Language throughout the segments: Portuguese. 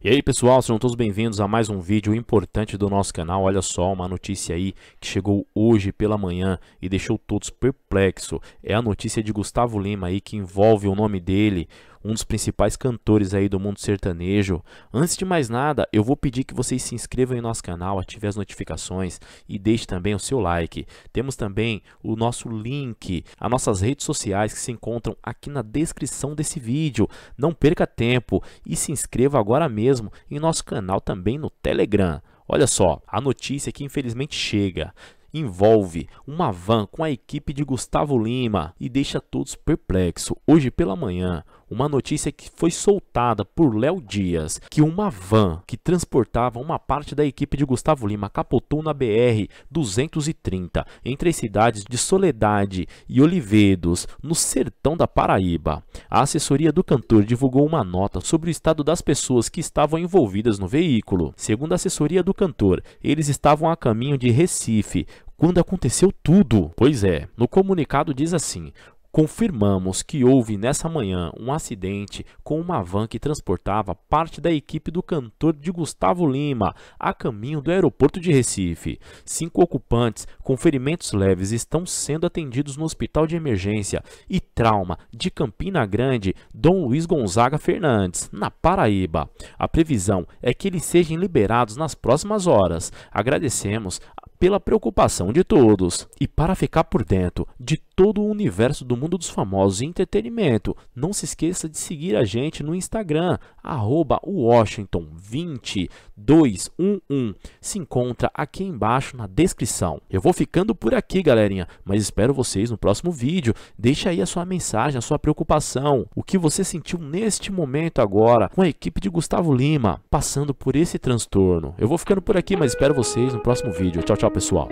E aí pessoal, sejam todos bem-vindos a mais um vídeo importante do nosso canal. Olha só, uma notícia aí que chegou hoje pela manhã e deixou todos perplexos. É a notícia de Gustavo Lima aí que envolve o nome dele, um dos principais cantores aí do mundo sertanejo. Antes de mais nada, eu vou pedir que vocês se inscrevam em nosso canal, ativem as notificações e deixe também o seu like. Temos também o nosso link, as nossas redes sociais que se encontram aqui na descrição desse vídeo. Não perca tempo e se inscreva agora mesmo em nosso canal também no Telegram. Olha só, a notícia que infelizmente chega envolve uma van com a equipe de Gustavo Lima e deixa todos perplexos. Hoje pela manhã, uma notícia que foi soltada por Léo Dias que uma van que transportava uma parte da equipe de Gustavo Lima capotou na BR 230 entre as cidades de Soledade e Olivedos, no sertão da Paraíba. A assessoria do cantor divulgou uma nota sobre o estado das pessoas que estavam envolvidas no veículo. Segundo a assessoria do cantor, eles estavam a caminho de Recife, quando aconteceu tudo. Pois é, no comunicado diz assim: Confirmamos que houve nessa manhã um acidente com uma van que transportava parte da equipe do cantor de Gustavo Lima a caminho do aeroporto de Recife. Cinco ocupantes com ferimentos leves estão sendo atendidos no hospital de emergência e trauma de Campina Grande, Dom Luiz Gonzaga Fernandes, na Paraíba. A previsão é que eles sejam liberados nas próximas horas. Agradecemos pela preocupação de todos. E para ficar por dentro de todo o universo do mundo dos famosos e entretenimento. Não se esqueça de seguir a gente no Instagram, Washington20211. Se encontra aqui embaixo na descrição. Eu vou ficando por aqui, galerinha, mas espero vocês no próximo vídeo. Deixa aí a sua mensagem, a sua preocupação, o que você sentiu neste momento agora com a equipe de Gustavo Lima passando por esse transtorno. Eu vou ficando por aqui, mas espero vocês no próximo vídeo. Tchau, tchau, pessoal.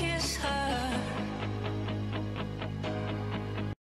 kiss her.